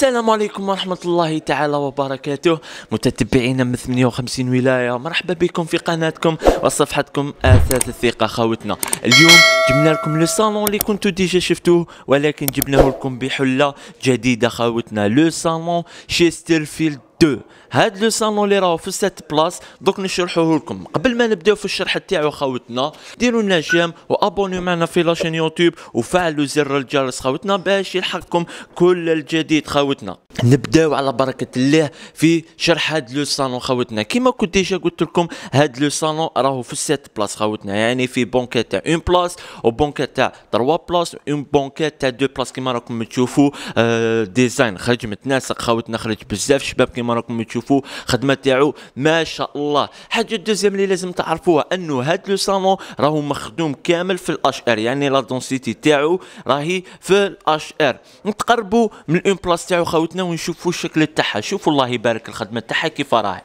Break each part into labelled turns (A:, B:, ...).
A: السلام عليكم ورحمة الله تعالى وبركاته متتبعينا من 58 ولاية مرحبا بكم في قناتكم وصفحتكم آثاث الثقة خاوتنا اليوم جبنا لكم لو صالون اللي كنتو ديجا شفتوه ولكن جبناه لكم بحلة جديدة خاوتنا لو صالون شيسترفيلد دو هاد لو صالون اللي راهو في سات بلاص دوك نشرحوه لكم قبل ما نبداو في الشرح تاعو خاوتنا ديروا لنا جيم وابوني معنا في لاشين يوتيوب وفعلوا زر الجرس خاوتنا باش يلحقكم كل الجديد خاوتنا نبداو على بركة الله في شرح هاد لو صالون خاوتنا كيما كنت ديجا قلت لكم هاد لو صالون راهو في سات بلاص خاوتنا يعني في بونكات تاع اون بلاص بونكات تاع تروا بلاص اون بونكات تاع دو بلاص كيما راكم تشوفوا آه ديزاين خرج متناسق خاوتنا خرج بزاف شباب كيما راكم تشوفوا خدمة تاعو ما شاء الله حاجة الدوزيام اللي لازم تعرفوها انه هاد لو صالون راهو مخدوم كامل في الاش ار يعني لا دونسيتي تاعو راهي في الاش ار نتقربوا من اون بلاص تاعو خاوتنا حياتنا ونشوفوا الشكل تاعها شوفوا الله يبارك الخدمه تاعها كيف راهي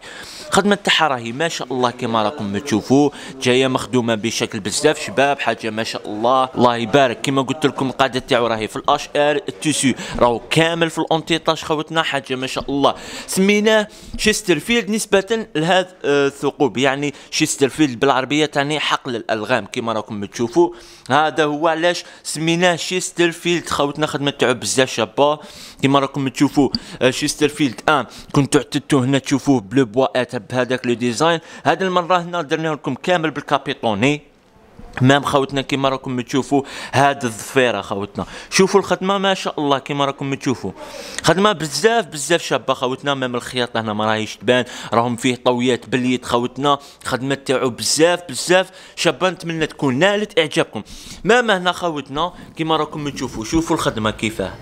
A: خدمة تاعها راهي ما شاء الله كما راكم تشوفوا جايه مخدومه بشكل بزاف شباب حاجه ما شاء الله الله يبارك كما قلت لكم القاعده تاعو راهي في الاش ار التيسو راهو كامل في الاونتيطاج خوتنا حاجه ما شاء الله سميناه شيسترفيلد نسبه لهذا آه، الثقوب يعني شيسترفيلد بالعربيه تعني حقل الالغام كما راكم تشوفوا هذا هو علاش سميناه شيسترفيلد خوتنا خدمه تاعو بزاف شابه كما راكم تشوفوا آه، شيسترفيلد ان آه، كنتو اعتدتو هنا تشوفوه بلو ات بهذاك لو ديزاين هذا المره هنا درناه لكم كامل بالكابيطوني مام خوتنا كيما راكم تشوفوا هاد الظفيره خوتنا شوفوا الخدمه ما شاء الله كيما راكم تشوفوا خدمه بزاف بزاف شابه خوتنا مام الخياطه هنا ما راهيش تبان راهم فيه طويات باليد خوتنا الخدمه تاعو بزاف بزاف شابه نتمنى تكون نالت اعجابكم مام هنا خوتنا كيما راكم تشوفوا شوفوا الخدمه كيفاه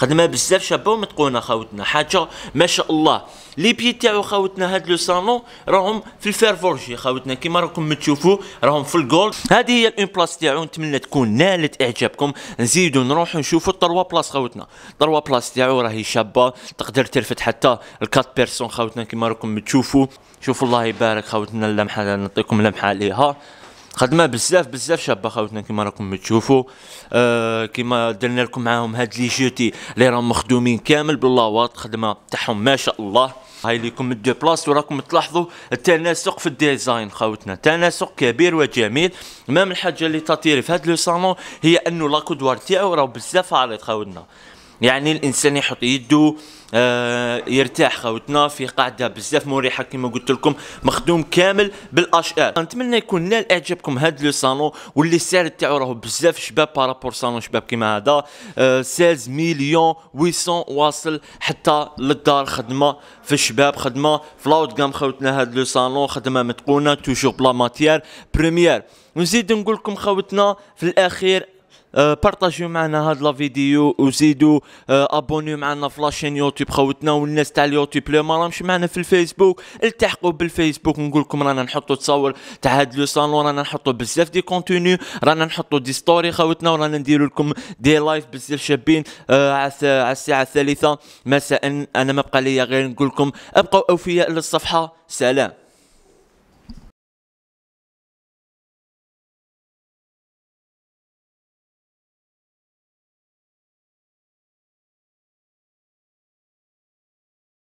A: خدمه بزاف شابه ومتقونه خاوتنا حاجه ما شاء الله لي بي تاعو خاوتنا هاد لو صالون راهم في الفيرفورجي فورجي خاوتنا كيما راكم تشوفوا راهم في الجولد هذه هي الان بلاص تاعو نتمنى تكون نالت اعجابكم نزيدو نروحو نشوفو الطروا بلاص خاوتنا الطروا بلاص تاعو راهي شابه تقدر ترفد حتى الكات بيرسون خاوتنا كيما راكم تشوفوا شوفوا الله يبارك خاوتنا اللمحه نعطيكم لمحه عليها خدمه بزاف بزاف شابه خاوتنا كما راكم تشوفوا آه كما درنا لكم معاهم هاد لي جوتي اللي راهم مخدومين كامل باللاواط خدمه تاعهم ما شاء الله هاي ليكم الدو بلاص وراكم تلاحظوا التناسق في الديزاين خاوتنا تناسق كبير وجميل مام الحاجه اللي تطيري في هاد لو صالون هي انه لاكودوار تاعو راهو بزاف عريض خاوتنا يعني الانسان يحط يده آه يرتاح خوتنا في قاعده بزاف مريحه كما قلت لكم مخدوم كامل بالاش ار نتمنى يكون نال اعجابكم هذا لو صالون واللي السعر تاعو راهو بزاف شباب بارابور صالون شباب كيما هذا آه 16 مليون 800 واصل حتى للدار خدمه في الشباب خدمه في لاوت جام خوتنا هذا لو صالون خدمه متقونه توجور بلا ماتيار بريمير ونزيد نقول لكم خوتنا في الاخير آه، بارطاجيو معنا هاد لا فيديو وزيدوا آه، ابونيو معنا في لاشين يوتيوب خوتنا والناس تاع اليوتيوب اللي ما راهمش معنا في الفيسبوك التحقوا بالفيسبوك نقول لكم رانا نحطوا تصاور تاع هاد لو صالون رانا نحطوا بزاف دي كونتوني رانا نحطوا دي ستوري خوتنا ورانا نديروا لكم دي لايف بزاف شابين آه، على الساعه الثالثه مساء انا ما بقى ليا غير نقول لكم ابقوا اوفياء للصفحه سلام